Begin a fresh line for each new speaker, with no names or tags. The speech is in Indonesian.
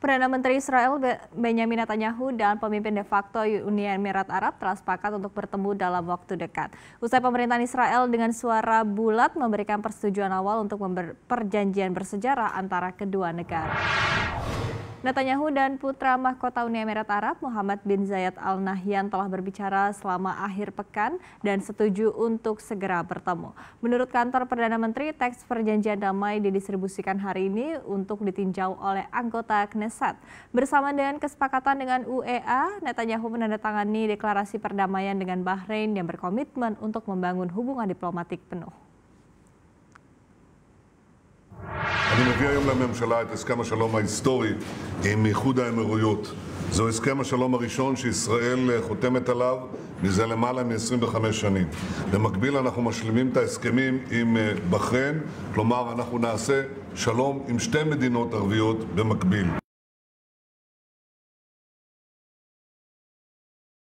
Perdana Menteri Israel Benjamin Netanyahu dan pemimpin de facto Uni Emirat Arab telah sepakat untuk bertemu dalam waktu dekat. Usai pemerintahan Israel dengan suara bulat memberikan persetujuan awal untuk perjanjian bersejarah antara kedua negara. Netanyahu dan putra mahkota Uni Emirat Arab Muhammad bin Zayed Al Nahyan telah berbicara selama akhir pekan dan setuju untuk segera bertemu. Menurut kantor Perdana Menteri, teks perjanjian damai didistribusikan hari ini untuk ditinjau oleh anggota Knesset. Bersama dengan kesepakatan dengan UEA, Netanyahu menandatangani deklarasi perdamaian dengan Bahrain yang berkomitmen untuk membangun hubungan diplomatik penuh.
אני מביא היום לממשלה את הסכם השלום ההיסטורי עם איחוד האמירויות. זהו הסכם השלום הראשון שישראל אה, חותמת עליו מזה למעלה מ-25 שנים. במקביל אנחנו משלימים את ההסכמים עם אה, בחריין, כלומר אנחנו נעשה שלום עם שתי מדינות ערביות במקביל.